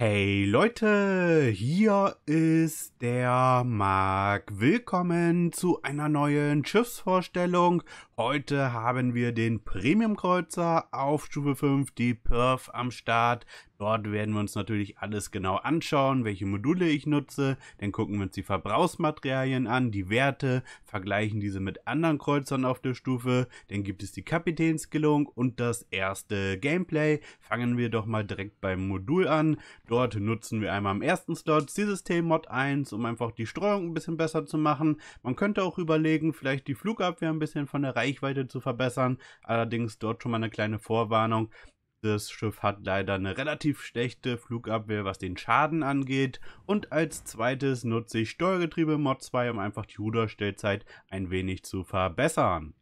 Hey Leute, hier ist der Marc. Willkommen zu einer neuen Schiffsvorstellung. Heute haben wir den Premium-Kreuzer auf Stufe 5, die Perf am Start Dort werden wir uns natürlich alles genau anschauen, welche Module ich nutze, dann gucken wir uns die Verbrauchsmaterialien an, die Werte, vergleichen diese mit anderen Kreuzern auf der Stufe, dann gibt es die Kapitänskillung und das erste Gameplay. Fangen wir doch mal direkt beim Modul an. Dort nutzen wir einmal im ersten Slot C-System Mod 1, um einfach die Streuung ein bisschen besser zu machen. Man könnte auch überlegen, vielleicht die Flugabwehr ein bisschen von der Reichweite zu verbessern, allerdings dort schon mal eine kleine Vorwarnung. Das Schiff hat leider eine relativ schlechte Flugabwehr, was den Schaden angeht. Und als zweites nutze ich Steuergetriebe Mod 2, um einfach die Ruderstellzeit ein wenig zu verbessern.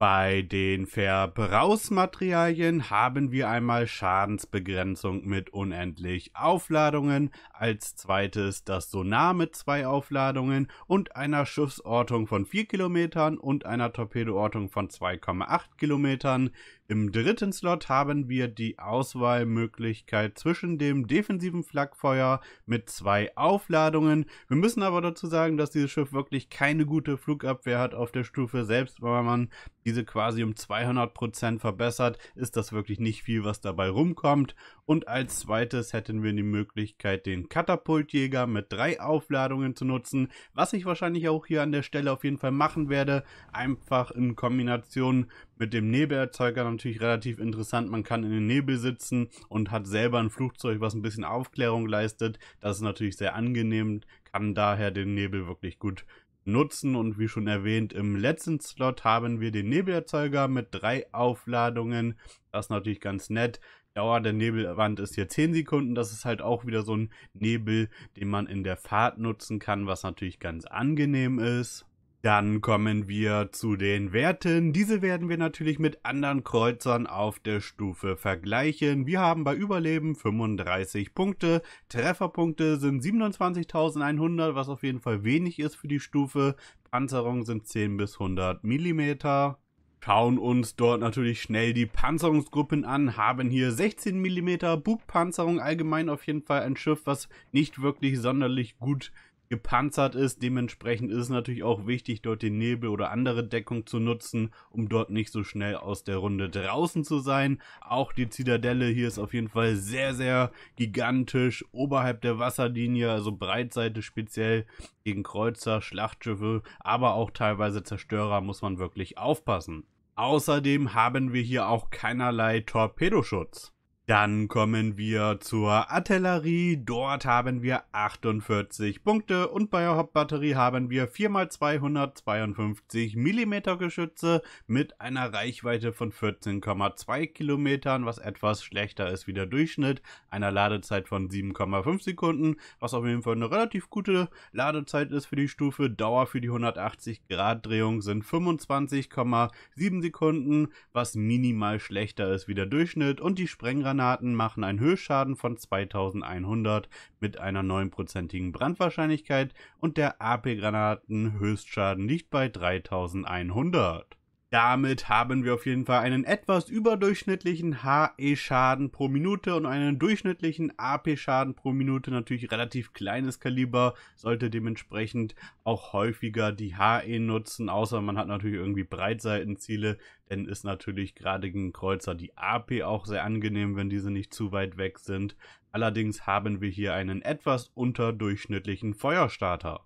Bei den Verbrauchsmaterialien haben wir einmal Schadensbegrenzung mit unendlich Aufladungen, als zweites das Sonar mit zwei Aufladungen und einer Schiffsortung von 4 Kilometern und einer Torpedoortung von 2,8 Kilometern. Im dritten Slot haben wir die Auswahlmöglichkeit zwischen dem defensiven Flakfeuer mit zwei Aufladungen. Wir müssen aber dazu sagen, dass dieses Schiff wirklich keine gute Flugabwehr hat auf der Stufe. Selbst wenn man diese quasi um 200% verbessert, ist das wirklich nicht viel, was dabei rumkommt. Und als zweites hätten wir die Möglichkeit, den Katapultjäger mit drei Aufladungen zu nutzen, was ich wahrscheinlich auch hier an der Stelle auf jeden Fall machen werde. Einfach in Kombination mit dem Nebelerzeuger natürlich relativ interessant. Man kann in den Nebel sitzen und hat selber ein Flugzeug, was ein bisschen Aufklärung leistet. Das ist natürlich sehr angenehm, kann daher den Nebel wirklich gut nutzen und wie schon erwähnt im letzten Slot haben wir den Nebelerzeuger mit drei Aufladungen. Das ist natürlich ganz nett. Dauer der Nebelwand ist hier 10 Sekunden. Das ist halt auch wieder so ein Nebel, den man in der Fahrt nutzen kann, was natürlich ganz angenehm ist. Dann kommen wir zu den Werten. Diese werden wir natürlich mit anderen Kreuzern auf der Stufe vergleichen. Wir haben bei Überleben 35 Punkte, Trefferpunkte sind 27.100, was auf jeden Fall wenig ist für die Stufe. Panzerung sind 10 bis 100 Millimeter schauen uns dort natürlich schnell die Panzerungsgruppen an, haben hier 16 mm Bugpanzerung allgemein auf jeden Fall ein Schiff, was nicht wirklich sonderlich gut gepanzert ist. Dementsprechend ist es natürlich auch wichtig, dort den Nebel oder andere Deckung zu nutzen, um dort nicht so schnell aus der Runde draußen zu sein. Auch die Zitadelle hier ist auf jeden Fall sehr, sehr gigantisch. Oberhalb der Wasserlinie, also Breitseite speziell gegen Kreuzer, Schlachtschiffe, aber auch teilweise Zerstörer muss man wirklich aufpassen. Außerdem haben wir hier auch keinerlei Torpedoschutz. Dann kommen wir zur Artillerie. Dort haben wir 48 Punkte und bei der Hauptbatterie haben wir 4x252 mm Geschütze mit einer Reichweite von 14,2 Kilometern, was etwas schlechter ist wie der Durchschnitt, einer Ladezeit von 7,5 Sekunden, was auf jeden Fall eine relativ gute Ladezeit ist für die Stufe. Dauer für die 180 Grad Drehung sind 25,7 Sekunden, was minimal schlechter ist wie der Durchschnitt und die Sprengrand Handgranaten machen einen Höchstschaden von 2100 mit einer 9%igen Brandwahrscheinlichkeit und der AP-Granaten Höchstschaden liegt bei 3100. Damit haben wir auf jeden Fall einen etwas überdurchschnittlichen HE-Schaden pro Minute und einen durchschnittlichen AP-Schaden pro Minute. Natürlich relativ kleines Kaliber, sollte dementsprechend auch häufiger die HE nutzen, außer man hat natürlich irgendwie Breitseitenziele, denn ist natürlich gerade gegen Kreuzer die AP auch sehr angenehm, wenn diese nicht zu weit weg sind. Allerdings haben wir hier einen etwas unterdurchschnittlichen Feuerstarter.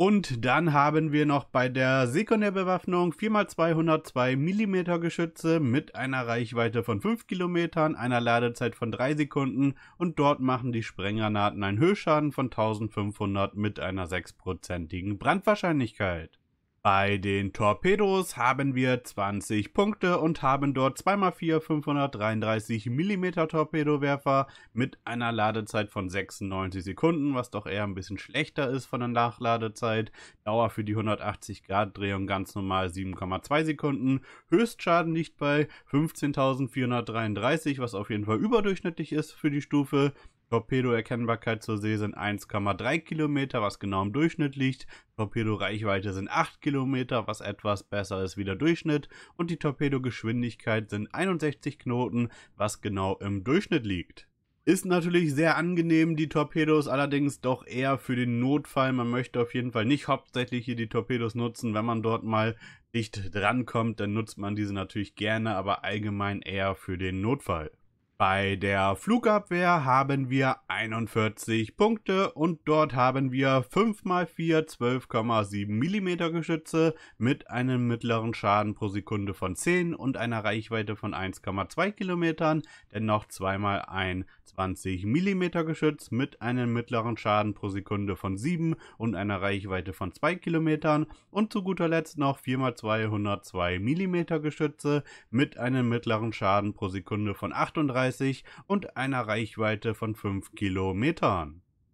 Und dann haben wir noch bei der Sekundärbewaffnung 4x202 mm Geschütze mit einer Reichweite von 5 Kilometern, einer Ladezeit von 3 Sekunden und dort machen die Sprenggranaten einen Höchstschaden von 1500 mit einer 6%igen Brandwahrscheinlichkeit. Bei den Torpedos haben wir 20 Punkte und haben dort 2x4 533 mm Torpedowerfer mit einer Ladezeit von 96 Sekunden, was doch eher ein bisschen schlechter ist von der Nachladezeit. Dauer für die 180 Grad Drehung ganz normal 7,2 Sekunden. Höchstschaden liegt bei 15.433, was auf jeden Fall überdurchschnittlich ist für die Stufe. Torpedoerkennbarkeit zur See sind 1,3 Kilometer, was genau im Durchschnitt liegt. Torpedoreichweite sind 8 Kilometer, was etwas besser ist wie der Durchschnitt. Und die Torpedogeschwindigkeit sind 61 Knoten, was genau im Durchschnitt liegt. Ist natürlich sehr angenehm, die Torpedos allerdings doch eher für den Notfall. Man möchte auf jeden Fall nicht hauptsächlich hier die Torpedos nutzen. Wenn man dort mal dicht drankommt, dann nutzt man diese natürlich gerne, aber allgemein eher für den Notfall. Bei der Flugabwehr haben wir 41 Punkte und dort haben wir 5x4 12,7 mm Geschütze mit einem mittleren Schaden pro Sekunde von 10 und einer Reichweite von 1,2 Kilometern, dennoch zweimal ein 20 mm Geschütz mit einem mittleren Schaden pro Sekunde von 7 und einer Reichweite von 2 km und zu guter Letzt noch 4x202 mm Geschütze mit einem mittleren Schaden pro Sekunde von 38 und einer Reichweite von 5 km.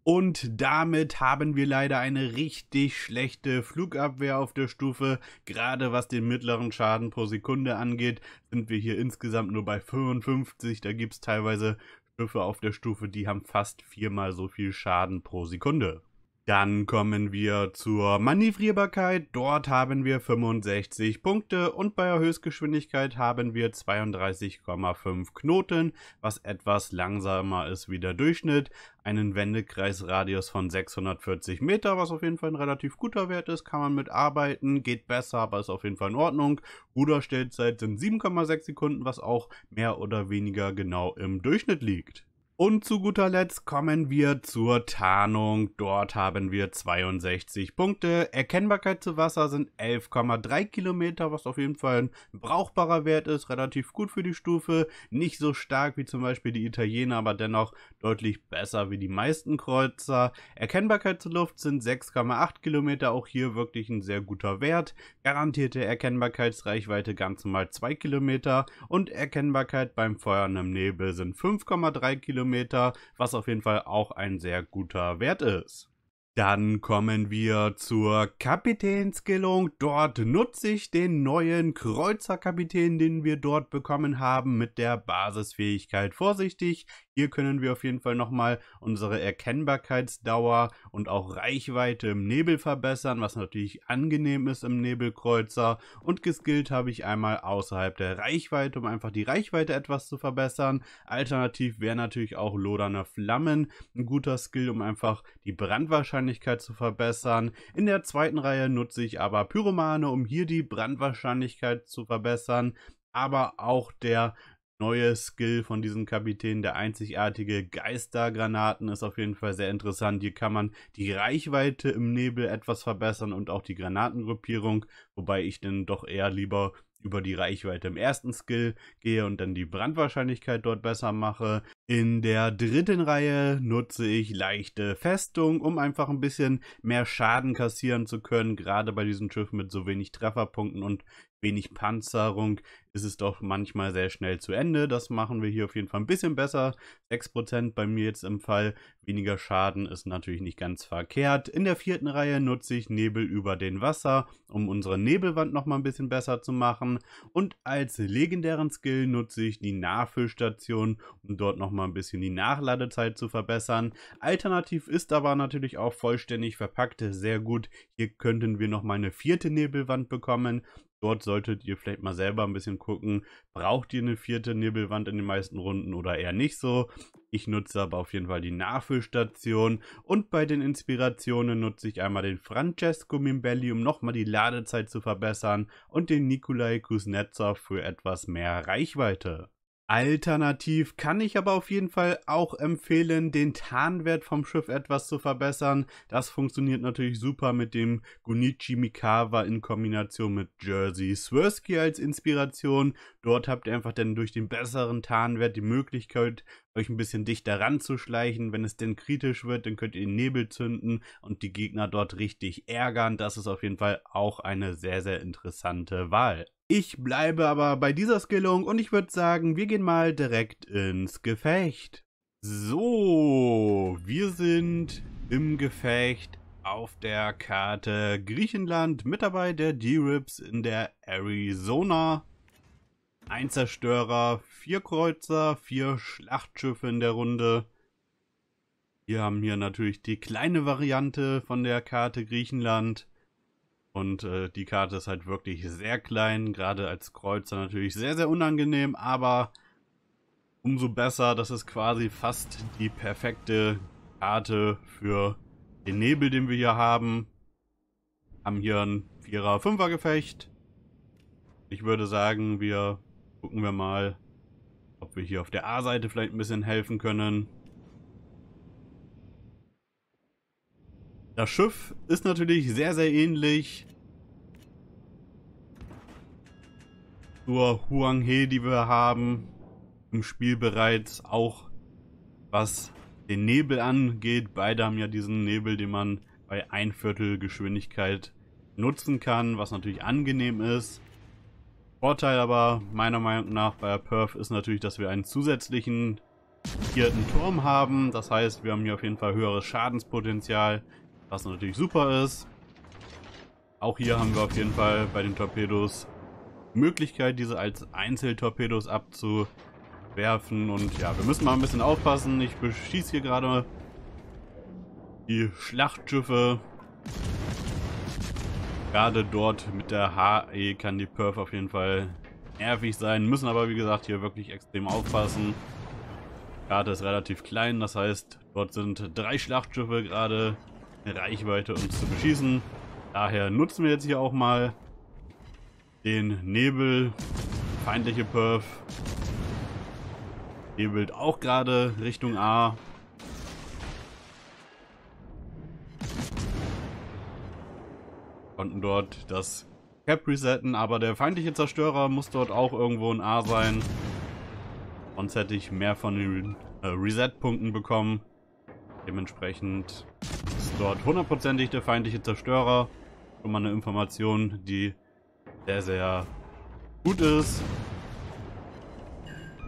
Und damit haben wir leider eine richtig schlechte Flugabwehr auf der Stufe. Gerade was den mittleren Schaden pro Sekunde angeht, sind wir hier insgesamt nur bei 55. Da gibt es teilweise Schiffe auf der Stufe, die haben fast viermal so viel Schaden pro Sekunde. Dann kommen wir zur Manövrierbarkeit. Dort haben wir 65 Punkte und bei der Höchstgeschwindigkeit haben wir 32,5 Knoten, was etwas langsamer ist wie der Durchschnitt. Einen Wendekreisradius von 640 Meter, was auf jeden Fall ein relativ guter Wert ist, kann man mitarbeiten, geht besser, aber ist auf jeden Fall in Ordnung. Ruderstellzeit sind 7,6 Sekunden, was auch mehr oder weniger genau im Durchschnitt liegt. Und zu guter Letzt kommen wir zur Tarnung. Dort haben wir 62 Punkte. Erkennbarkeit zu Wasser sind 11,3 Kilometer, was auf jeden Fall ein brauchbarer Wert ist. Relativ gut für die Stufe. Nicht so stark wie zum Beispiel die Italiener, aber dennoch deutlich besser wie die meisten Kreuzer. Erkennbarkeit zu Luft sind 6,8 Kilometer. Auch hier wirklich ein sehr guter Wert. Garantierte Erkennbarkeitsreichweite ganz normal 2 Kilometer. Und Erkennbarkeit beim Feuern im Nebel sind 5,3 Kilometer. Kilometer, was auf jeden Fall auch ein sehr guter Wert ist. Dann kommen wir zur Kapitänskillung. Dort nutze ich den neuen Kreuzerkapitän, den wir dort bekommen haben, mit der Basisfähigkeit vorsichtig. Hier können wir auf jeden Fall nochmal unsere Erkennbarkeitsdauer und auch Reichweite im Nebel verbessern, was natürlich angenehm ist im Nebelkreuzer. Und geskillt habe ich einmal außerhalb der Reichweite, um einfach die Reichweite etwas zu verbessern. Alternativ wäre natürlich auch loderne Flammen ein guter Skill, um einfach die Brandwahrscheinlichkeit Brandwahrscheinlichkeit zu verbessern. In der zweiten Reihe nutze ich aber Pyromane, um hier die Brandwahrscheinlichkeit zu verbessern. Aber auch der neue Skill von diesem Kapitän, der einzigartige Geistergranaten, ist auf jeden Fall sehr interessant. Hier kann man die Reichweite im Nebel etwas verbessern und auch die Granatengruppierung, wobei ich dann doch eher lieber über die Reichweite im ersten Skill gehe und dann die Brandwahrscheinlichkeit dort besser mache. In der dritten Reihe nutze ich leichte Festung, um einfach ein bisschen mehr Schaden kassieren zu können, gerade bei diesem Schiff mit so wenig Trefferpunkten und wenig Panzerung ist es doch manchmal sehr schnell zu Ende. Das machen wir hier auf jeden Fall ein bisschen besser. 6% bei mir jetzt im Fall. Weniger Schaden ist natürlich nicht ganz verkehrt. In der vierten Reihe nutze ich Nebel über den Wasser, um unsere Nebelwand nochmal ein bisschen besser zu machen. Und als legendären Skill nutze ich die Nachfüllstation, um dort nochmal ein bisschen die Nachladezeit zu verbessern. Alternativ ist aber natürlich auch vollständig verpackt. Sehr gut. Hier könnten wir nochmal eine vierte Nebelwand bekommen. Dort solltet ihr vielleicht mal selber ein bisschen gucken, braucht ihr eine vierte Nebelwand in den meisten Runden oder eher nicht so. Ich nutze aber auf jeden Fall die Nachfüllstation und bei den Inspirationen nutze ich einmal den Francesco Mimbelli, um nochmal die Ladezeit zu verbessern und den Nikolai Kuznetsov für etwas mehr Reichweite. Alternativ kann ich aber auf jeden Fall auch empfehlen, den Tarnwert vom Schiff etwas zu verbessern. Das funktioniert natürlich super mit dem Gunichi Mikawa in Kombination mit Jersey Swirsky als Inspiration. Dort habt ihr einfach dann durch den besseren Tarnwert die Möglichkeit, euch ein bisschen dichter ranzuschleichen. Wenn es denn kritisch wird, dann könnt ihr den Nebel zünden und die Gegner dort richtig ärgern. Das ist auf jeden Fall auch eine sehr, sehr interessante Wahl. Ich bleibe aber bei dieser Skillung und ich würde sagen, wir gehen mal direkt ins Gefecht. So, wir sind im Gefecht auf der Karte Griechenland mit dabei der D-Rips in der Arizona ein Zerstörer, vier Kreuzer, vier Schlachtschiffe in der Runde. Wir haben hier natürlich die kleine Variante von der Karte Griechenland. Und äh, die Karte ist halt wirklich sehr klein, gerade als Kreuzer natürlich sehr, sehr unangenehm, aber umso besser, das ist quasi fast die perfekte Karte für den Nebel, den wir hier haben. Haben hier ein Vierer-Fünfer-Gefecht. Ich würde sagen, wir Gucken wir mal, ob wir hier auf der A-Seite vielleicht ein bisschen helfen können. Das Schiff ist natürlich sehr, sehr ähnlich zur Huang He, die wir haben im Spiel bereits, auch was den Nebel angeht. Beide haben ja diesen Nebel, den man bei ein Viertel Geschwindigkeit nutzen kann, was natürlich angenehm ist. Vorteil aber meiner Meinung nach bei Perf ist natürlich, dass wir einen zusätzlichen vierten Turm haben. Das heißt, wir haben hier auf jeden Fall höheres Schadenspotenzial, was natürlich super ist. Auch hier haben wir auf jeden Fall bei den Torpedos Möglichkeit, diese als Einzeltorpedos abzuwerfen. Und ja, wir müssen mal ein bisschen aufpassen. Ich beschieße hier gerade die Schlachtschiffe. Gerade dort mit der HE kann die Perf auf jeden Fall nervig sein. Müssen aber, wie gesagt, hier wirklich extrem aufpassen. Die Karte ist relativ klein, das heißt, dort sind drei Schlachtschiffe gerade in Reichweite, uns zu beschießen. Daher nutzen wir jetzt hier auch mal den Nebel. Feindliche Perf. Nebelt auch gerade Richtung A. konnten dort das Cap resetten, aber der feindliche Zerstörer muss dort auch irgendwo ein A sein. Sonst hätte ich mehr von den äh, Reset-Punkten bekommen. Dementsprechend ist dort hundertprozentig der feindliche Zerstörer. Schon mal eine Information, die sehr, sehr gut ist.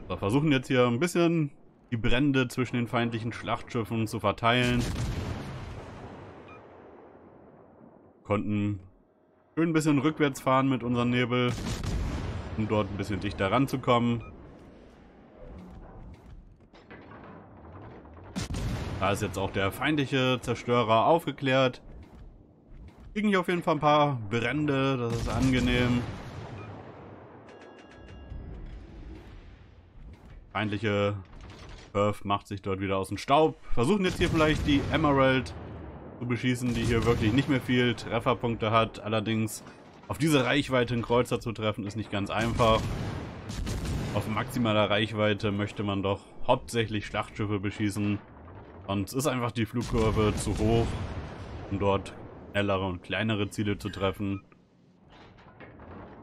Wir versuchen jetzt hier ein bisschen die Brände zwischen den feindlichen Schlachtschiffen zu verteilen. Konnten Schön ein bisschen rückwärts fahren mit unserem Nebel, um dort ein bisschen dichter ranzukommen. Da ist jetzt auch der feindliche Zerstörer aufgeklärt. Kriegen hier auf jeden Fall ein paar Brände, das ist angenehm. Feindliche Earth macht sich dort wieder aus dem Staub. Versuchen jetzt hier vielleicht die Emerald zu beschießen, die hier wirklich nicht mehr viel Trefferpunkte hat. Allerdings auf diese Reichweite einen Kreuzer zu treffen, ist nicht ganz einfach. Auf maximaler Reichweite möchte man doch hauptsächlich Schlachtschiffe beschießen. Sonst ist einfach die Flugkurve zu hoch, um dort schnellere und kleinere Ziele zu treffen.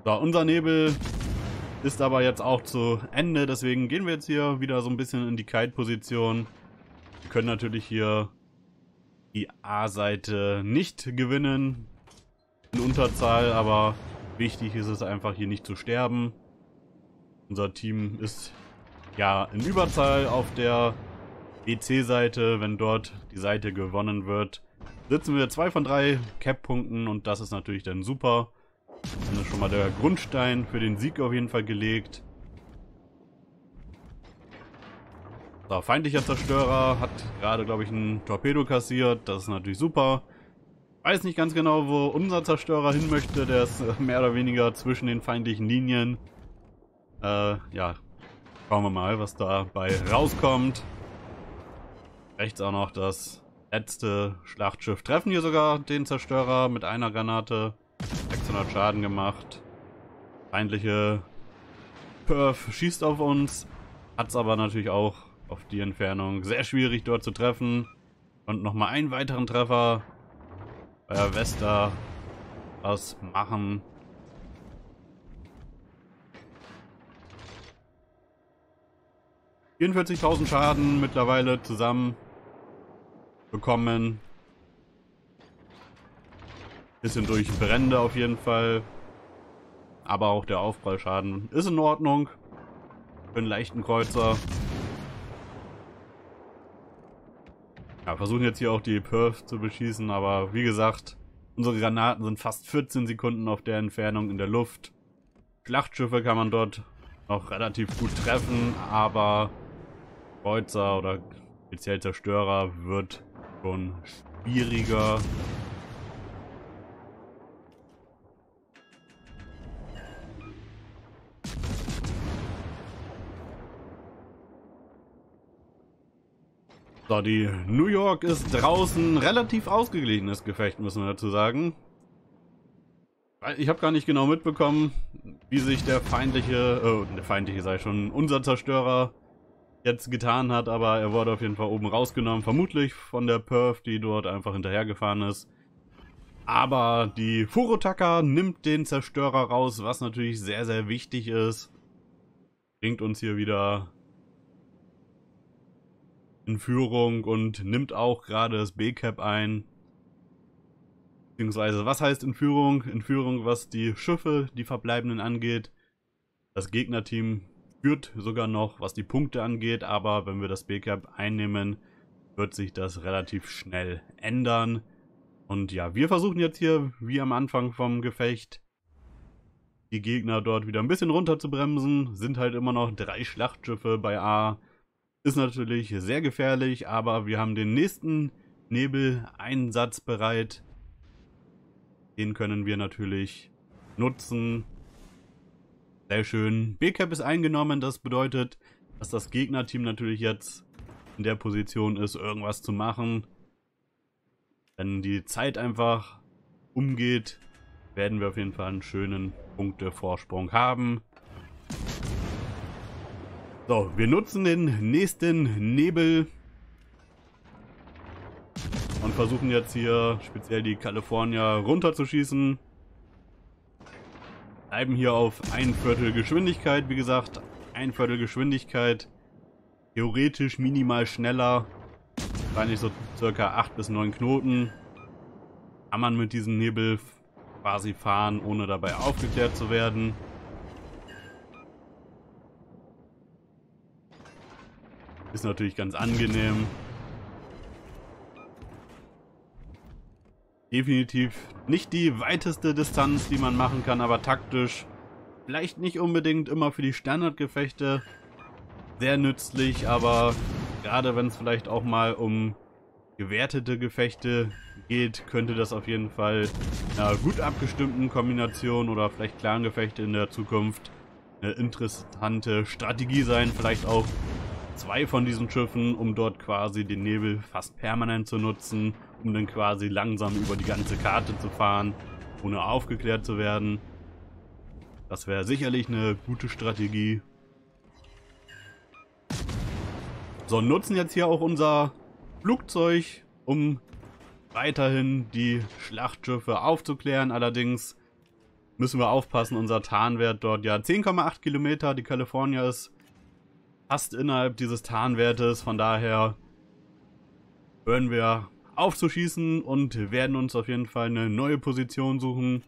So, unser Nebel ist aber jetzt auch zu Ende, deswegen gehen wir jetzt hier wieder so ein bisschen in die Kite-Position. Wir können natürlich hier die A-Seite nicht gewinnen. In Unterzahl, aber wichtig ist es einfach hier nicht zu sterben. Unser Team ist ja in Überzahl auf der BC-Seite. Wenn dort die Seite gewonnen wird, sitzen wir zwei von drei Cap-Punkten und das ist natürlich dann super. Dann ist schon mal der Grundstein für den Sieg auf jeden Fall gelegt. Da feindlicher Zerstörer hat gerade, glaube ich, ein Torpedo kassiert. Das ist natürlich super. Weiß nicht ganz genau, wo unser Zerstörer hin möchte. Der ist mehr oder weniger zwischen den feindlichen Linien. Äh, ja. Schauen wir mal, was dabei rauskommt. Rechts auch noch das letzte Schlachtschiff. Treffen hier sogar den Zerstörer mit einer Granate. 600 Schaden gemacht. Feindliche Perf schießt auf uns. Hat es aber natürlich auch auf die Entfernung. Sehr schwierig dort zu treffen. Und nochmal einen weiteren Treffer. Bei Vesta. Was machen. ...44.000 Schaden mittlerweile zusammen bekommen. Bisschen durch Brände auf jeden Fall. Aber auch der Aufprallschaden ist in Ordnung. Für einen leichten Kreuzer. Ja, versuchen jetzt hier auch die Perf zu beschießen, aber wie gesagt, unsere Granaten sind fast 14 Sekunden auf der Entfernung in der Luft. Schlachtschiffe kann man dort noch relativ gut treffen, aber Kreuzer oder speziell Zerstörer wird schon schwieriger. da die New York ist draußen relativ ausgeglichenes Gefecht, müssen wir dazu sagen. Ich habe gar nicht genau mitbekommen, wie sich der feindliche, äh, der feindliche sei schon, unser Zerstörer jetzt getan hat, aber er wurde auf jeden Fall oben rausgenommen, vermutlich von der Perf, die dort einfach hinterhergefahren ist. Aber die Furotaka nimmt den Zerstörer raus, was natürlich sehr, sehr wichtig ist. Bringt uns hier wieder in Führung und nimmt auch gerade das B-Cap ein. Beziehungsweise, was heißt in Führung? In Führung, was die Schiffe, die verbleibenden angeht. Das Gegnerteam führt sogar noch, was die Punkte angeht, aber wenn wir das B-Cap einnehmen, wird sich das relativ schnell ändern. Und ja, wir versuchen jetzt hier, wie am Anfang vom Gefecht, die Gegner dort wieder ein bisschen runter zu bremsen. Sind halt immer noch drei Schlachtschiffe bei A. Ist natürlich sehr gefährlich, aber wir haben den nächsten Nebeleinsatz bereit. Den können wir natürlich nutzen. Sehr schön. B-Cap ist eingenommen, das bedeutet, dass das Gegnerteam natürlich jetzt in der Position ist, irgendwas zu machen. Wenn die Zeit einfach umgeht, werden wir auf jeden Fall einen schönen Punktevorsprung haben. So, wir nutzen den nächsten Nebel und versuchen jetzt hier speziell die Kalifornier runterzuschießen. Bleiben hier auf ein Viertel Geschwindigkeit, wie gesagt, ein Viertel Geschwindigkeit, theoretisch minimal schneller, wahrscheinlich so circa 8 bis 9 Knoten. Kann man mit diesem Nebel quasi fahren, ohne dabei aufgeklärt zu werden. Ist natürlich ganz angenehm. Definitiv nicht die weiteste Distanz, die man machen kann, aber taktisch vielleicht nicht unbedingt immer für die Standardgefechte sehr nützlich, aber gerade wenn es vielleicht auch mal um gewertete Gefechte geht, könnte das auf jeden Fall einer gut abgestimmten Kombination oder vielleicht klaren Gefechte in der Zukunft eine interessante Strategie sein, vielleicht auch zwei von diesen Schiffen, um dort quasi den Nebel fast permanent zu nutzen, um dann quasi langsam über die ganze Karte zu fahren, ohne aufgeklärt zu werden. Das wäre sicherlich eine gute Strategie. So, nutzen jetzt hier auch unser Flugzeug, um weiterhin die Schlachtschiffe aufzuklären. Allerdings müssen wir aufpassen, unser Tarnwert dort ja 10,8 Kilometer, die California ist fast innerhalb dieses Tarnwertes. Von daher hören wir auf zu schießen und werden uns auf jeden Fall eine neue Position suchen.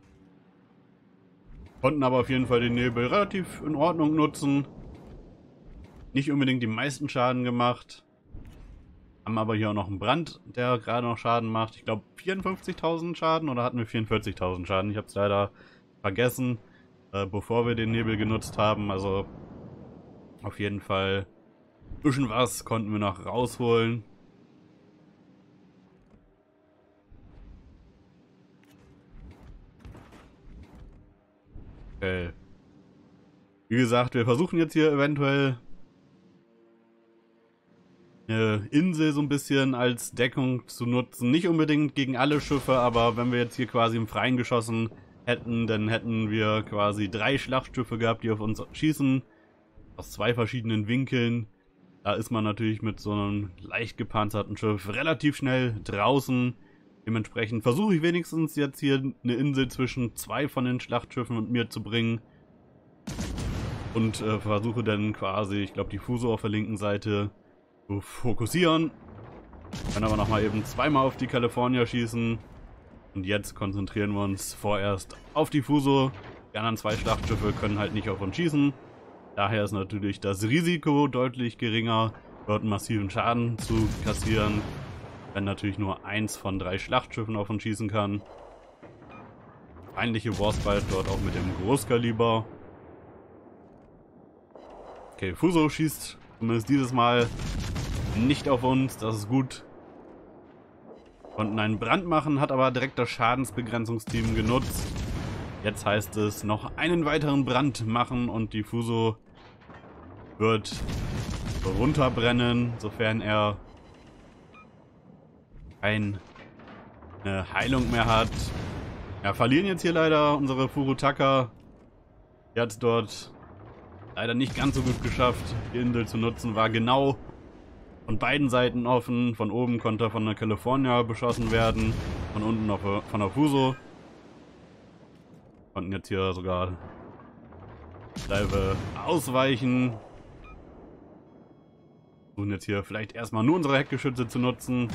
Konnten aber auf jeden Fall den Nebel relativ in Ordnung nutzen. Nicht unbedingt die meisten Schaden gemacht. Haben aber hier auch noch einen Brand, der gerade noch Schaden macht. Ich glaube 54.000 Schaden oder hatten wir 44.000 Schaden? Ich habe es leider vergessen, äh, bevor wir den Nebel genutzt haben. Also auf jeden Fall ein bisschen was konnten wir noch rausholen. Okay. Äh, wie gesagt, wir versuchen jetzt hier eventuell eine Insel so ein bisschen als Deckung zu nutzen. Nicht unbedingt gegen alle Schiffe, aber wenn wir jetzt hier quasi im Freien geschossen hätten, dann hätten wir quasi drei Schlachtschiffe gehabt, die auf uns schießen aus zwei verschiedenen Winkeln. Da ist man natürlich mit so einem leicht gepanzerten Schiff relativ schnell draußen. Dementsprechend versuche ich wenigstens jetzt hier eine Insel zwischen zwei von den Schlachtschiffen und mir zu bringen. Und äh, versuche dann quasi, ich glaube, die Fuso auf der linken Seite zu fokussieren. Dann aber nochmal eben zweimal auf die California schießen. Und jetzt konzentrieren wir uns vorerst auf die Fuso. Die anderen zwei Schlachtschiffe können halt nicht auf uns schießen. Daher ist natürlich das Risiko deutlich geringer, dort massiven Schaden zu kassieren, wenn natürlich nur eins von drei Schlachtschiffen auf uns schießen kann. Feindliche Warspite dort auch mit dem Großkaliber. Okay, Fuso schießt zumindest dieses Mal nicht auf uns, das ist gut. Konnten einen Brand machen, hat aber direkt das Schadensbegrenzungsteam genutzt. Jetzt heißt es noch einen weiteren Brand machen und die Fuso wird runterbrennen, sofern er keine Heilung mehr hat. Ja, verlieren jetzt hier leider unsere Furutaka. Die hat es dort leider nicht ganz so gut geschafft, die Insel zu nutzen. War genau von beiden Seiten offen. Von oben konnte er von der California beschossen werden, von unten noch von der Fuso. Konnten jetzt hier sogar Scheibe ausweichen. Versuchen jetzt hier vielleicht erstmal nur unsere Heckgeschütze zu nutzen.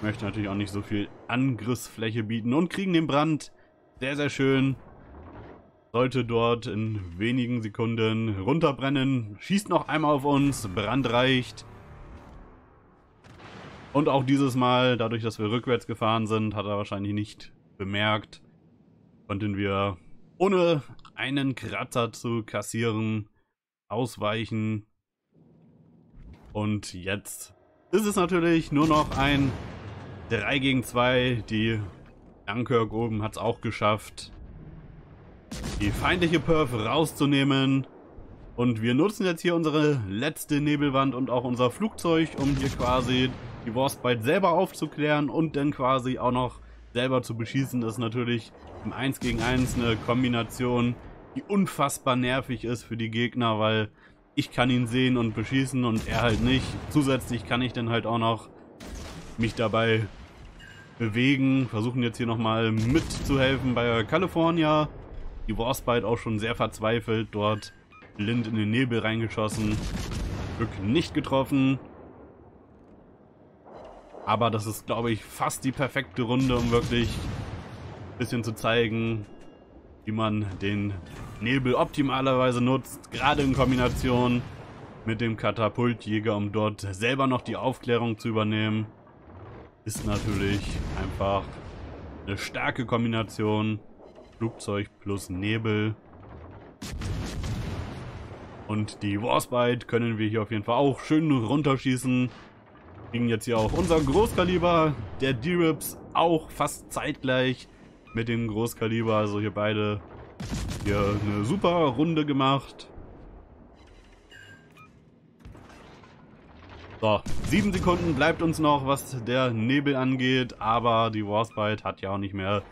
Möchte natürlich auch nicht so viel Angriffsfläche bieten und kriegen den Brand. Sehr, sehr schön. Sollte dort in wenigen Sekunden runterbrennen. Schießt noch einmal auf uns. Brand reicht. Und auch dieses Mal, dadurch, dass wir rückwärts gefahren sind, hat er wahrscheinlich nicht bemerkt, konnten wir ohne einen Kratzer zu kassieren ausweichen. Und jetzt ist es natürlich nur noch ein 3 gegen 2. Die Dunkirk oben hat es auch geschafft, die feindliche Perf rauszunehmen. Und wir nutzen jetzt hier unsere letzte Nebelwand und auch unser Flugzeug, um hier quasi die Warspite selber aufzuklären und dann quasi auch noch selber zu beschießen. Das ist natürlich im 1 gegen 1 eine Kombination, die unfassbar nervig ist für die Gegner, weil ich kann ihn sehen und beschießen und er halt nicht. Zusätzlich kann ich dann halt auch noch mich dabei bewegen. Versuchen jetzt hier nochmal mitzuhelfen bei California. Die Warspite halt auch schon sehr verzweifelt. Dort blind in den Nebel reingeschossen. Glück nicht getroffen. Aber das ist, glaube ich, fast die perfekte Runde, um wirklich ein bisschen zu zeigen, wie man den Nebel optimalerweise nutzt, gerade in Kombination mit dem Katapultjäger, um dort selber noch die Aufklärung zu übernehmen, ist natürlich einfach eine starke Kombination. Flugzeug plus Nebel. Und die Warspite können wir hier auf jeden Fall auch schön runterschießen. Kriegen jetzt hier auch unser Großkaliber, der D-Rips, auch fast zeitgleich mit dem Großkaliber. Also hier beide hier eine super Runde gemacht. So, sieben Sekunden bleibt uns noch, was der Nebel angeht, aber die Warspite hat ja auch nicht mehr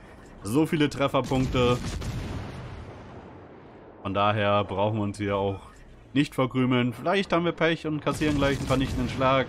so viele Trefferpunkte. Von daher brauchen wir uns hier auch nicht verkrümeln. Vielleicht haben wir Pech und kassieren gleich einen vernichtenden Schlag.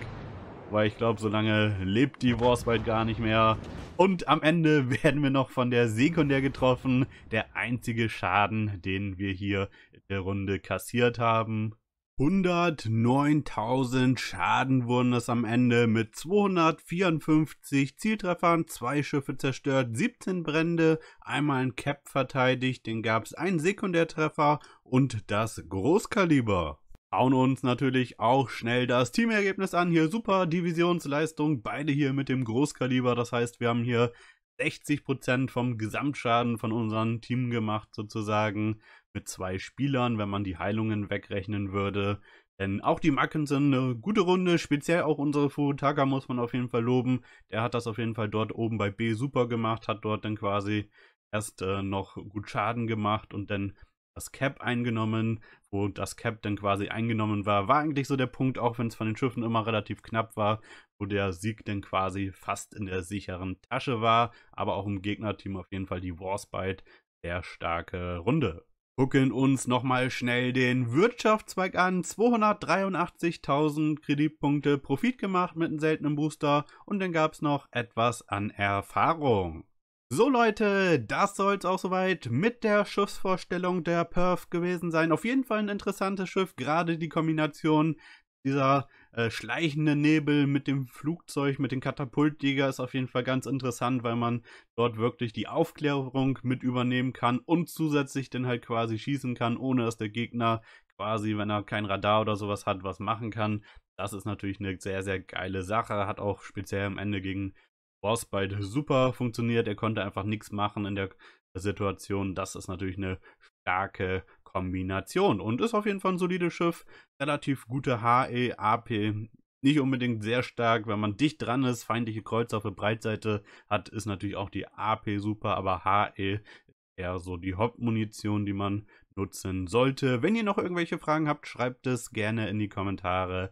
Weil ich glaube, so lange lebt die Warspite gar nicht mehr. Und am Ende werden wir noch von der Sekundär getroffen. Der einzige Schaden, den wir hier in der Runde kassiert haben. 109.000 Schaden wurden es am Ende mit 254 Zieltreffern, zwei Schiffe zerstört, 17 Brände, einmal ein Cap verteidigt, den gab es einen Sekundärtreffer und das Großkaliber. Schauen uns natürlich auch schnell das Teamergebnis an. Hier super Divisionsleistung, beide hier mit dem Großkaliber. Das heißt, wir haben hier 60% vom Gesamtschaden von unserem Team gemacht, sozusagen, mit zwei Spielern, wenn man die Heilungen wegrechnen würde. Denn auch die Macken sind eine gute Runde, speziell auch unsere Furutaka muss man auf jeden Fall loben. Der hat das auf jeden Fall dort oben bei B super gemacht, hat dort dann quasi erst äh, noch gut Schaden gemacht und dann das Cap eingenommen, wo das Cap dann quasi eingenommen war, war eigentlich so der Punkt, auch wenn es von den Schiffen immer relativ knapp war, wo der Sieg dann quasi fast in der sicheren Tasche war, aber auch im Gegnerteam auf jeden Fall die Warspite sehr starke Runde. Gucken uns nochmal schnell den Wirtschaftszweig an. 283.000 Kreditpunkte Profit gemacht mit einem seltenen Booster und dann gab es noch etwas an Erfahrung. So Leute, das soll es auch soweit mit der Schiffsvorstellung der Perf gewesen sein. Auf jeden Fall ein interessantes Schiff, gerade die Kombination dieser äh, schleichende Nebel mit dem Flugzeug, mit dem Katapultjäger ist auf jeden Fall ganz interessant, weil man dort wirklich die Aufklärung mit übernehmen kann und zusätzlich dann halt quasi schießen kann, ohne dass der Gegner quasi, wenn er kein Radar oder sowas hat, was machen kann. Das ist natürlich eine sehr, sehr geile Sache, hat auch speziell am Ende gegen Boss bald super funktioniert. Er konnte einfach nichts machen in der Situation. Das ist natürlich eine starke Kombination und ist auf jeden Fall ein solides Schiff. Relativ gute HE, AP, nicht unbedingt sehr stark. Wenn man dicht dran ist, feindliche Kreuzer auf der Breitseite hat, ist natürlich auch die AP super, aber HE ist eher so die Hauptmunition, die man nutzen sollte. Wenn ihr noch irgendwelche Fragen habt, schreibt es gerne in die Kommentare